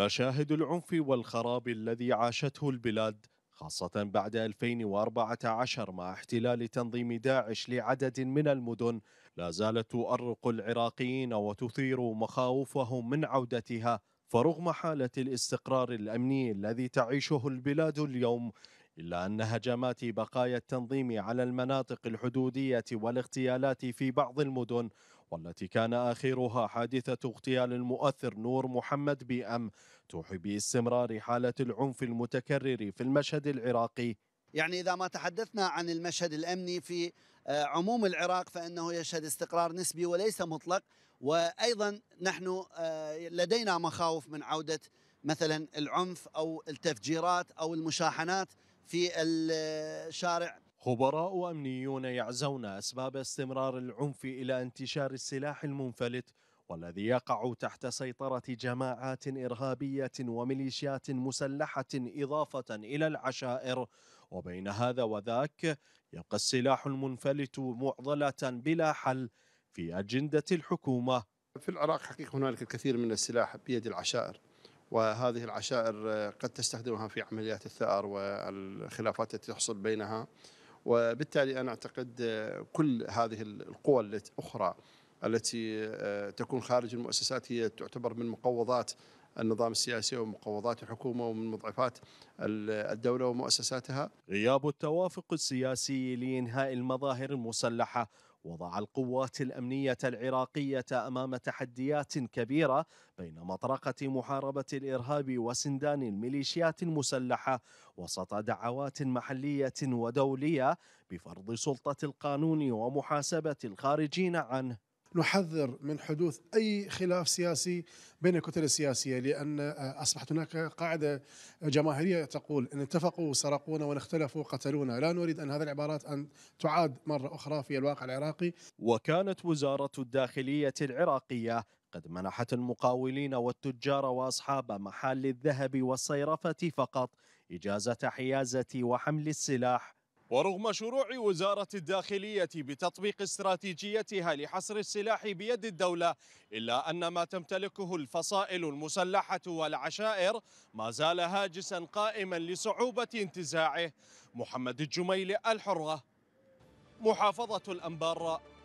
مشاهد العنف والخراب الذي عاشته البلاد خاصة بعد 2014 مع احتلال تنظيم داعش لعدد من المدن لا زالت تؤرق العراقيين وتثير مخاوفهم من عودتها فرغم حالة الاستقرار الأمني الذي تعيشه البلاد اليوم إلا أن هجمات بقايا التنظيم على المناطق الحدودية والاغتيالات في بعض المدن والتي كان آخرها حادثة اغتيال المؤثر نور محمد بي أم توحي باستمرار حالة العنف المتكرر في المشهد العراقي يعني إذا ما تحدثنا عن المشهد الأمني في آه، عموم العراق فإنه يشهد استقرار نسبي وليس مطلق وأيضا نحن آه، لدينا مخاوف من عودة مثلا العنف أو التفجيرات أو المشاحنات في الشارع خبراء أمنيون يعزون أسباب استمرار العنف إلى انتشار السلاح المنفلت والذي يقع تحت سيطرة جماعات إرهابية وميليشيات مسلحة إضافة إلى العشائر وبين هذا وذاك يبقى السلاح المنفلت معضلة بلا حل في أجندة الحكومة في العراق حقيقة هنالك الكثير من السلاح بيد العشائر وهذه العشائر قد تستخدمها في عمليات الثأر والخلافات التي تحصل بينها وبالتالي أنا أعتقد آه، كل هذه القوى الأخرى التي آه، تكون خارج المؤسسات هي تعتبر من مقوضات النظام السياسي ومقوضات الحكومه ومن مضعفات الدوله ومؤسساتها. غياب التوافق السياسي لانهاء المظاهر المسلحه وضع القوات الأمنية العراقية أمام تحديات كبيرة بين مطرقة محاربة الإرهاب وسندان الميليشيات المسلحة وسط دعوات محلية ودولية بفرض سلطة القانون ومحاسبة الخارجين عنه نحذر من حدوث اي خلاف سياسي بين الكتل السياسيه لان آه، اصبحت هناك قاعده جماهيريه تقول ان اتفقوا سرقونا وان اختلفوا قتلونا، لا نريد ان هذه العبارات ان تعاد مره اخرى في الواقع العراقي. وكانت وزاره الداخليه العراقيه قد منحت المقاولين والتجار واصحاب محال الذهب والصيرفه فقط اجازه حيازه وحمل السلاح ورغم شروع وزارة الداخلية بتطبيق استراتيجيتها لحصر السلاح بيد الدولة إلا أن ما تمتلكه الفصائل المسلحة والعشائر ما زال هاجسا قائما لصعوبة انتزاعه محمد الجميل الحرة محافظة الأنبار